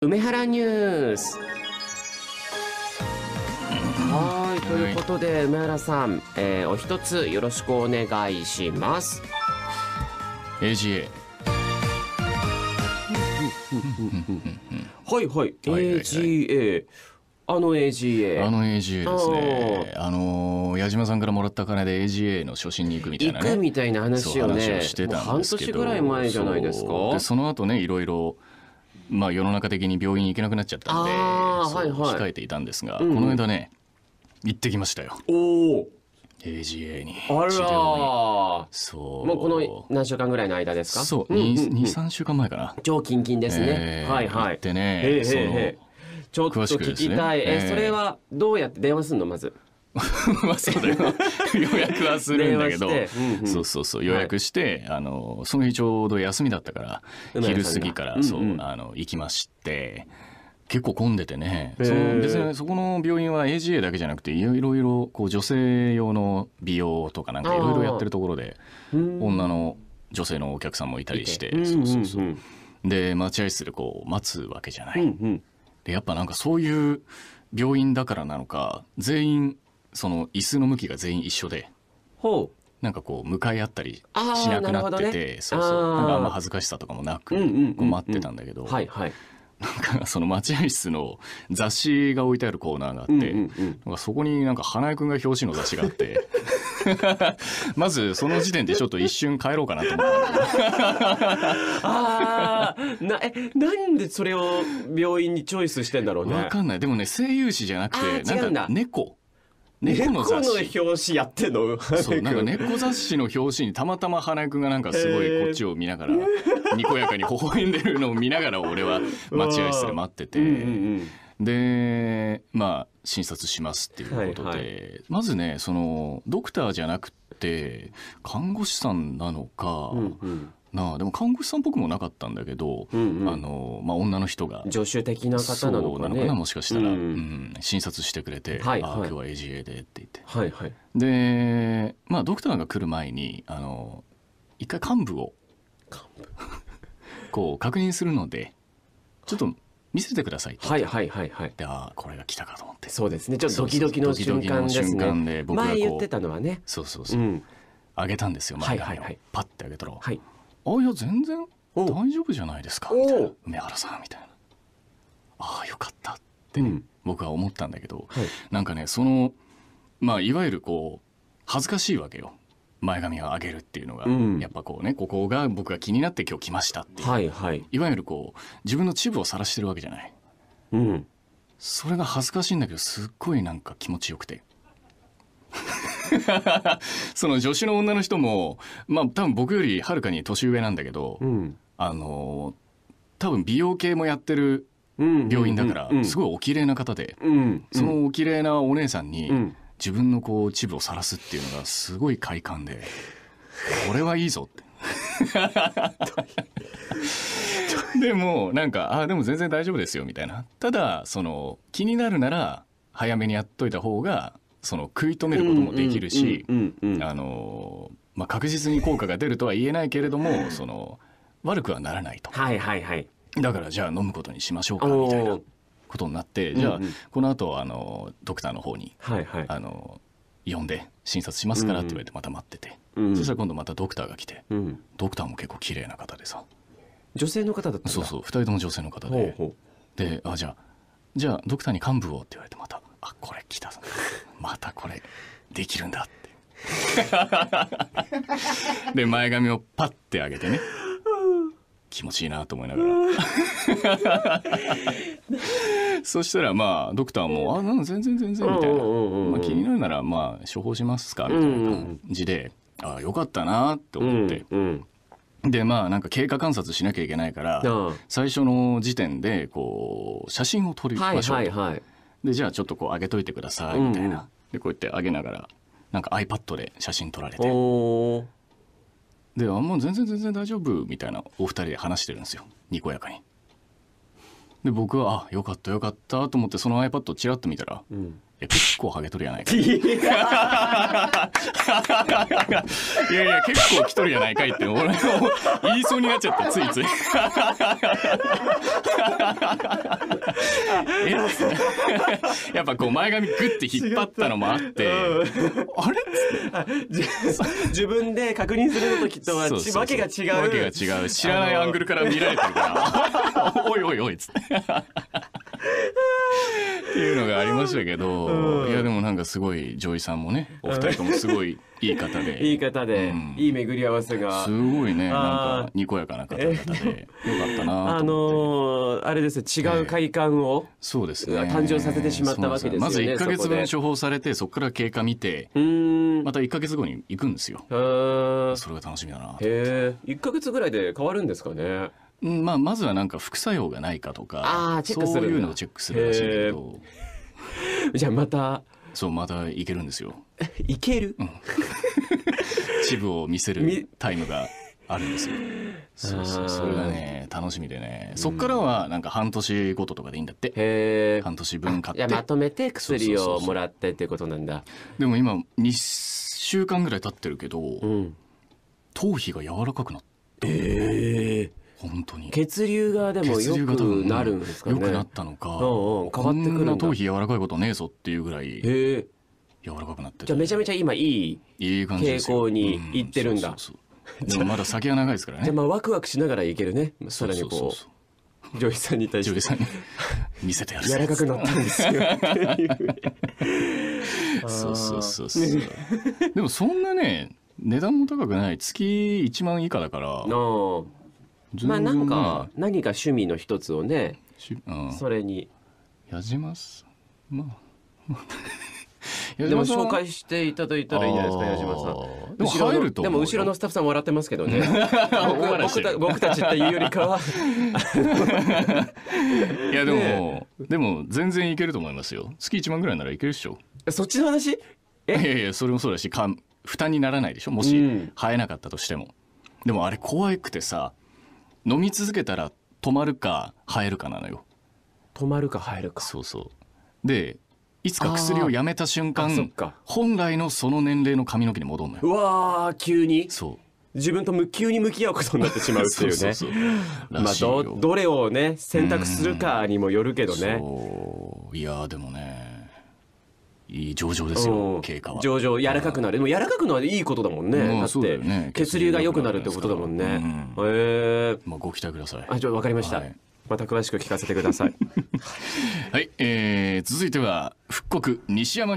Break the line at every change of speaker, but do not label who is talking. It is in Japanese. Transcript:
梅原ニュースはいということで梅原さん、えー、お一つよろしくお願いします AGA はいはい AGA あの AGA あの AGA ですねあの矢島さんからもらった金で AGA の初心に行くみたいな、ね、行くみたいな話をね話をしてたんですけど半年ぐらい前じゃないですかそでその後ねいろいろまあ、世の中的に病院行けなくなっちゃったんで、はいはい、控えていたんですが、うん、この間ね行ってきましたよ。おお AGA にあらそうもうこの何週間ぐらいの間ですかそう23、週間前かな超キンキンですね、はいはいでね、ちょっと聞きたい、えそれはどうやって電話すんのまず まあそうだよ予約はするんだけど、うんうん、そうそうそう予約して、はい、あのその日ちょうど休みだったから昼過ぎから、うんうん、そうあの行きまして結構混んでてねその別にそこの病院は AGA だけじゃなくていろいろこう女性用の美容とかなんかいろいろやってるところで女の女性のお客さんもいたりしてそうそうそう、で待合室でこう待つわけじゃない。うんうん、でやっぱなんかそういう病院だからなのか全員その椅子の向きが全員一緒でほうなんかこう向かい合ったりしなくなってて、ね、そうそうなんかあんま恥ずかしさとかもなく困ってたんだけど、はいはい、なんかその待合室の雑誌が置いてあるコーナーがあって、うんうんうん、なんかそこになんか花江君が表紙の雑誌があって まずその時点でちょっと一瞬帰ろうかなと思ったあなえなんでそれを病院にチョイスしてんだろうねわかんないでもね声優師じゃなくてなんか猫猫の雑誌表紙やってんのそうなんか猫雑誌の表紙にたまたま花君がなんかすごいこっちを見ながら、にこやかに微笑んでるのを見ながら俺は 待合室で待ってて、うんうん、でまあ診察しますっていうことで、はいはい、まずねそのドクターじゃなくて看護師さんなのか、うんうん、なあでも看護師さんっぽくもなかったんだけど、あのまあ、女の人が助手的な方なのか、ね,、なのかなもしかしたら、うん、うん、診察してくれて「はいはい、あ今日は AGA で」って言って、はいはい、で、まあ、ドクターが来る前にあの一回幹部を幹部 こう確認するのでちょっと見せてくださいはいはいはいはい。で、あこれが来たかと思って。そうですね。ちょっとドキドキの瞬間ですね。前言ってたのはね。そうそうそう。あ、うん、げたんですよ。前髪を、はいはいパッてあげたら。はい。あいや全然大丈夫じゃないですか」みたいな「梅原さん」みたいな「ああよかった」ってね、うん、僕は思ったんだけど、はい、なんかねそのまあいわゆるこう恥ずかしいわけよ前髪を上げるっていうのが、うん、やっぱこうねここが僕が気になって今日来ましたっていう、はいはい、いわゆるこう自分のチブを晒してるわけじゃない、うん、それが恥ずかしいんだけどすっごいなんか気持ちよくて その助手の女の人もまあ多分僕よりはるかに年上なんだけど、うん、あの多分美容系もやってる病院だからすごいお綺麗な方で、うんうん、そのお綺麗なお姉さんに自分のこうチブを晒すっていうのがすごい快感でこれはいいぞって。でもなんか「あでも全然大丈夫ですよ」みたいなただその気になるなら早めにやっといた方がその食い止めることもできるし確実に効果が出るとは言えないけれどもその悪くはならないと、はいはいはい、だからじゃあ飲むことにしましょうかみたいなことになってじゃあ、うんうん、この後あのドクターの方に、はいはい、あの呼んで診察しますからって言われてまた待ってて、うんうん、そしたら今度またドクターが来て、うん、ドクターも結構綺麗な方でさ女性の方だったそうそう2人とも女性の方でであじゃあじゃあドクターに幹部をって言われてまたあこれ来たまたこれできるんだって で前髪をパッて上げてね気持ちいいなと思いながら そしたらまあドクターも「あなん全然全然」みたいな「まあ、気になるならまあ処方しますか」みたいな感じで「ああよかったな」って思って。でまあなんか経過観察しなきゃいけないから、最初の時点でこう写真を撮りましょうと。はいはいはいでじゃあちょっとこう上げといてくださいみたいな、うんでこうやって上げながらなんか iPad で写真撮られてであもう全然全然大丈夫みたいなお二人で話してるんですよにこやかにで僕はあよかったよかったと思ってその iPad をチラッと見たら、うん、結構ハゲとるやないかいやいや結構来とるやないかいって俺も言いそうになっちゃったついつい やっぱこう前髪グッて引っ張ったのもあって、うん、あれ自分で確認するときとはわけが違うわけが違う知らないアングルから見られてるから おいおいおいっつって。っていうのがありましたけど、いやでもなんかすごい女医さんもねお二人ともすごいいい方で いい方で、うん、いい巡り合わせがすごいねなんかにこやかな方々でよかったなあのー、あれです違う快感を、えー、そうですね誕生させてしまったわけです、ね、まず1か月分処方されてそこから経過見てまた1か月後に行くんですよそれが楽しみだなえ。1か月ぐらいで変わるんですかねまあ、まずはなんか副作用がないかとかそういうのをチェックするらしいんだけど、じゃあまたそうまたいけるんですよ いける、うん、を見せるタイムがあるんですよそうそうそれがね楽しみでね、うん、そっからはなんか半年ごととかでいいんだって半年分買ってまとめて薬をもらってってことなんだでも今2週間ぐらい経ってるけど、うん、頭皮が柔らかくなってえ本当に血流がでもよくなるんですかね、うよくなったのか、うんうん、変わってくるんだ頭皮柔らかいことねえぞっていうぐらい柔らかくなってじゃあめちゃめちゃ今いいいい感じ傾向にいってるんだ、うん、そうそうそうでもまだ先は長いですからね。じゃあまあワクワクしながらいけるね。さらにこう。そうそうそう女医さんに対して。さんに 見せてやる。柔らかくなったんですよ。
そうそうそうそう。
でもそんなね、値段も高くない。月1万以下だから。まあなんか何か趣味の一つをねそれにやじます。まあ でも紹介していただいたらいいんじゃないですか矢島さんでも入るとでも後ろのスタッフさん笑ってますけどね 僕たちっていうよりかは いやでも、ね、でも全然いけると思いますよ月1万ぐらいならいけるでしょそっちの話えいやいやそれもそうだしか負担にならないでしょもし生えなかったとしても、うん、でもあれ怖くてさ飲み続けたら止まるか生えるかなのよ止まるか生えるかそうそうでいつか薬をやめた瞬間本来のその年齢の髪の毛に戻るのようわー急にそう自分と無給に向き合うことになってしまうっていうねまあどどれをね選択するかにもよるけどねいやでもねいい上々ですよ、経過は上々柔らかくなるでも柔らかくなるいいことだもんね、うん、だって血流が良くなるってことだもんね、うん、えー、まあご期待くださいあじゃわかりました、はい、また詳しく聞かせてください はい、えー、続いては復刻西山に